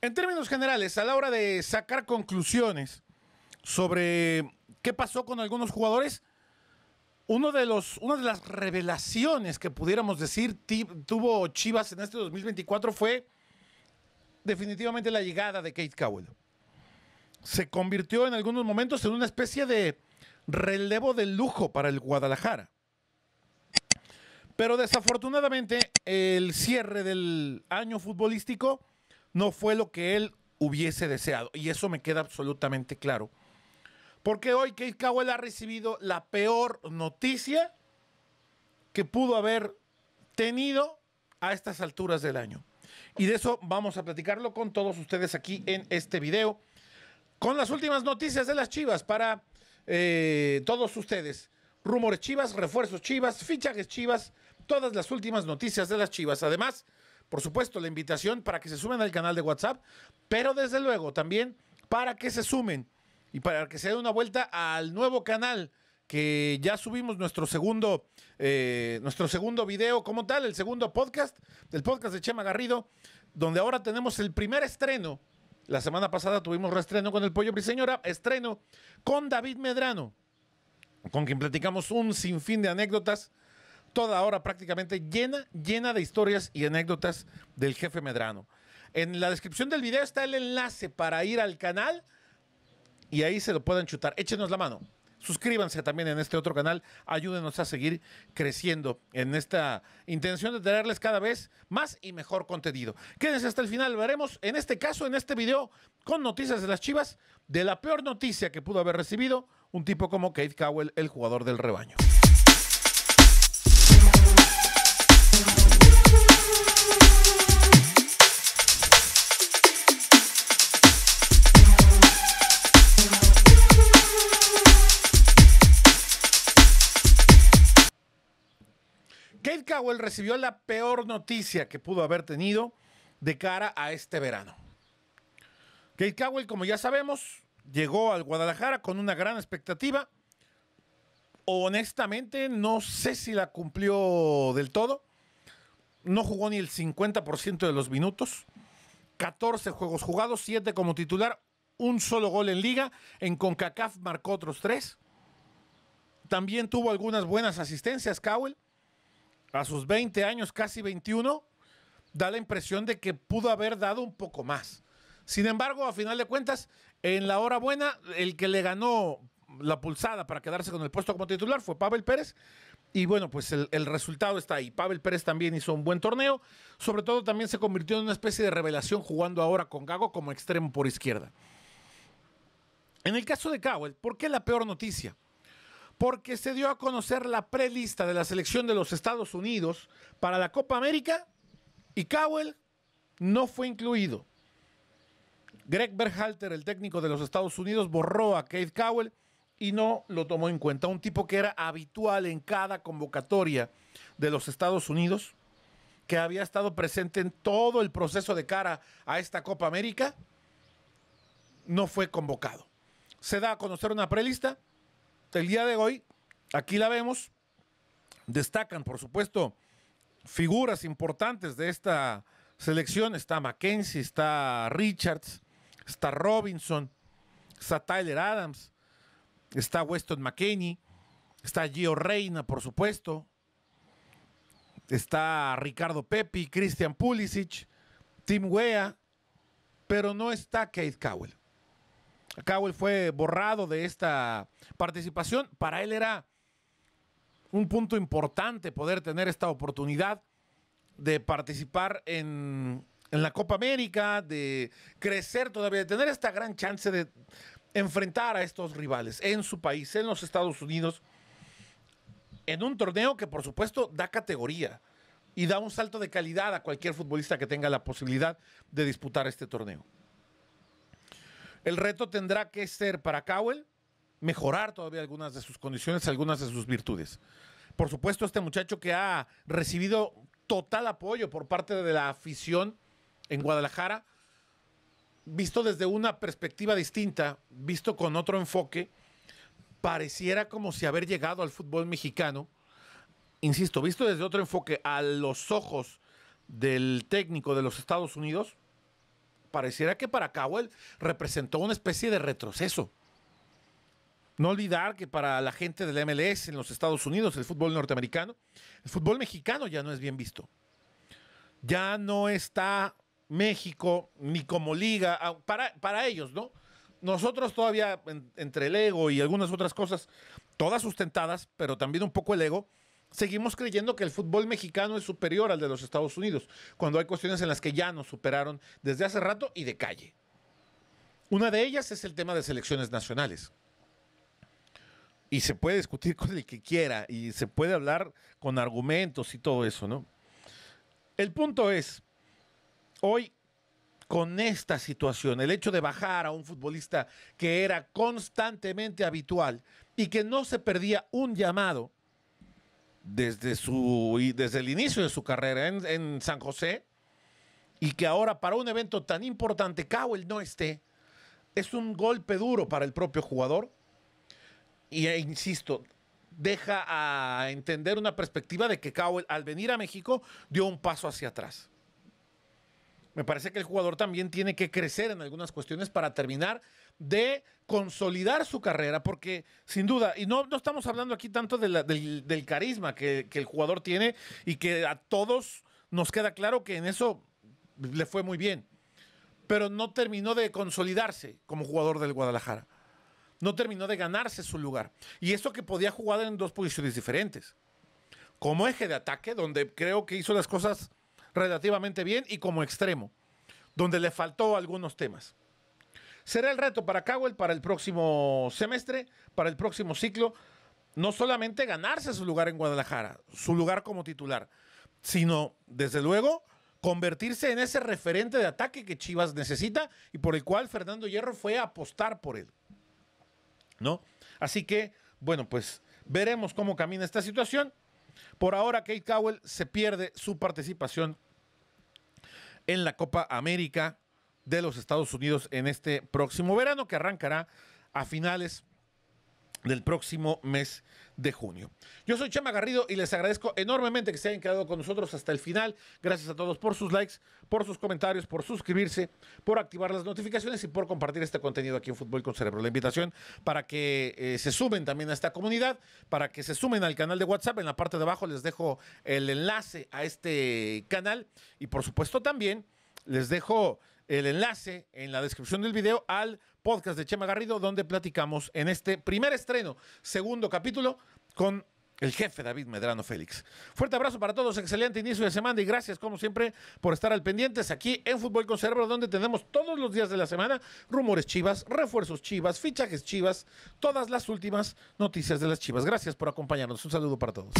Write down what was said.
En términos generales, a la hora de sacar conclusiones sobre qué pasó con algunos jugadores, uno de los, una de las revelaciones que pudiéramos decir tuvo Chivas en este 2024 fue definitivamente la llegada de Kate Cowell. Se convirtió en algunos momentos en una especie de relevo de lujo para el Guadalajara. Pero desafortunadamente el cierre del año futbolístico no fue lo que él hubiese deseado. Y eso me queda absolutamente claro. Porque hoy Keith Cowell ha recibido la peor noticia que pudo haber tenido a estas alturas del año. Y de eso vamos a platicarlo con todos ustedes aquí en este video. Con las últimas noticias de las Chivas para eh, todos ustedes. Rumores Chivas, refuerzos Chivas, fichajes Chivas, todas las últimas noticias de las Chivas. Además, por supuesto, la invitación para que se sumen al canal de WhatsApp, pero desde luego también para que se sumen y para que se dé una vuelta al nuevo canal que ya subimos nuestro segundo, eh, nuestro segundo video como tal, el segundo podcast, el podcast de Chema Garrido, donde ahora tenemos el primer estreno. La semana pasada tuvimos reestreno con el Pollo Briseñora, estreno con David Medrano, con quien platicamos un sinfín de anécdotas toda hora prácticamente llena, llena de historias y anécdotas del jefe Medrano. En la descripción del video está el enlace para ir al canal y ahí se lo pueden chutar. Échenos la mano. Suscríbanse también en este otro canal. Ayúdenos a seguir creciendo en esta intención de traerles cada vez más y mejor contenido. Quédense hasta el final. Veremos en este caso, en este video, con noticias de las chivas, de la peor noticia que pudo haber recibido un tipo como Kate Cowell, el jugador del rebaño. Cowell recibió la peor noticia que pudo haber tenido de cara a este verano. Kate Cowell, como ya sabemos, llegó al Guadalajara con una gran expectativa. Honestamente, no sé si la cumplió del todo. No jugó ni el 50% de los minutos. 14 juegos jugados, 7 como titular, un solo gol en liga. En CONCACAF marcó otros 3. También tuvo algunas buenas asistencias Cowell a sus 20 años, casi 21, da la impresión de que pudo haber dado un poco más. Sin embargo, a final de cuentas, en la hora buena, el que le ganó la pulsada para quedarse con el puesto como titular fue Pavel Pérez. Y bueno, pues el, resultado está ahí. Pavel Pérez también hizo un buen torneo. Sobre todo también se convirtió en una especie de revelación jugando ahora con Gago como extremo por izquierda. En el caso de Cowell, ¿por qué la peor noticia? porque se dio a conocer la prelista de la selección de los Estados Unidos para la Copa América y Cowell no fue incluido. Greg Berhalter, el técnico de los Estados Unidos, borró a Keith Cowell y no lo tomó en cuenta. Un tipo que era habitual en cada convocatoria de los Estados Unidos, que había estado presente en todo el proceso de cara a esta Copa América, no fue convocado. Se da a conocer una prelista el día de hoy, aquí la vemos, destacan, por supuesto, figuras importantes de esta selección. Está Mackenzie, está Richards, está Robinson, está Tyler Adams, está Weston McKenney, está Gio Reina, por supuesto, está Ricardo Pepi, Christian Pulisic, Tim Wea, pero no está Kate Cowell. Cowell fue borrado de esta participación. Para él era un punto importante poder tener esta oportunidad de participar en, en la Copa América, de crecer todavía, de tener esta gran chance de enfrentar a estos rivales en su país, en los Estados Unidos, en un torneo que por supuesto da categoría y da un salto de calidad a cualquier futbolista que tenga la posibilidad de disputar este torneo. El reto tendrá que ser para Cowell mejorar todavía algunas de sus condiciones, algunas de sus virtudes. Por supuesto, este muchacho que ha recibido total apoyo por parte de la afición en Guadalajara, visto desde una perspectiva distinta, visto con otro enfoque, pareciera como si haber llegado al fútbol mexicano, insisto, visto desde otro enfoque a los ojos del técnico de los Estados Unidos, pareciera que para Cowell representó una especie de retroceso. No olvidar que para la gente del MLS en los Estados Unidos, el fútbol norteamericano, el fútbol mexicano ya no es bien visto. Ya no está México ni como liga, ah, para, para ellos, ¿no? Nosotros todavía, entre el ego y algunas otras cosas, todas sustentadas, pero también un poco el ego, seguimos creyendo que el fútbol mexicano es superior al de los Estados Unidos, cuando hay cuestiones en las que ya nos superaron desde hace rato y de calle. Una de ellas es el tema de selecciones nacionales. Y se puede discutir con el que quiera y se puede hablar con argumentos y todo eso, ¿no? El punto es, hoy con esta situación, el hecho de bajar a un futbolista que era constantemente habitual y que no se perdía un llamado, desde, desde el inicio de su carrera en, San José y que ahora para un evento tan importante Cowell no esté, es un golpe duro para el propio jugador. Y e, insisto, deja a entender una perspectiva de que Cowell al venir a México dio un paso hacia atrás. Me parece que el jugador también tiene que crecer en algunas cuestiones para terminar de consolidar su carrera, porque sin duda, y no, estamos hablando aquí tanto del, carisma que el jugador tiene y que a todos nos queda claro que en eso le fue muy bien, pero no terminó de consolidarse como jugador del Guadalajara. No terminó de ganarse su lugar. Y eso que podía jugar en dos posiciones diferentes. Como eje de ataque, donde creo que hizo las cosas relativamente bien y como extremo, donde le faltó algunos temas. Será el reto para Cowell para el próximo semestre, para el próximo ciclo, no solamente ganarse su lugar en Guadalajara, su lugar como titular, sino, desde luego, convertirse en ese referente de ataque que Chivas necesita y por el cual Fernando Hierro fue a apostar por él. ¿No? Así que, bueno, pues veremos cómo camina esta situación. Por ahora, Kate Cowell se pierde su participación en la Copa América de los Estados Unidos en este próximo verano que arrancará a finales del próximo mes de junio. Yo soy Chema Garrido y les agradezco enormemente que se hayan quedado con nosotros hasta el final. Gracias a todos por sus likes, por sus comentarios, por suscribirse, por activar las notificaciones y por compartir este contenido aquí en Fútbol con Cerebro. La invitación para que eh, se sumen también a esta comunidad, para que se sumen al canal de WhatsApp. En la parte de abajo les dejo el enlace a este canal y por supuesto también les dejo el enlace en la descripción del video al podcast de Chema Garrido, donde platicamos en este primer estreno, segundo capítulo, con el jefe David Medrano Félix. Fuerte abrazo para todos, excelente inicio de semana y gracias como siempre por estar al pendientes aquí en Fútbol Conservador, donde tenemos todos los días de la semana rumores chivas, refuerzos chivas, fichajes chivas, todas las últimas noticias de las chivas. Gracias por acompañarnos. Un saludo para todos.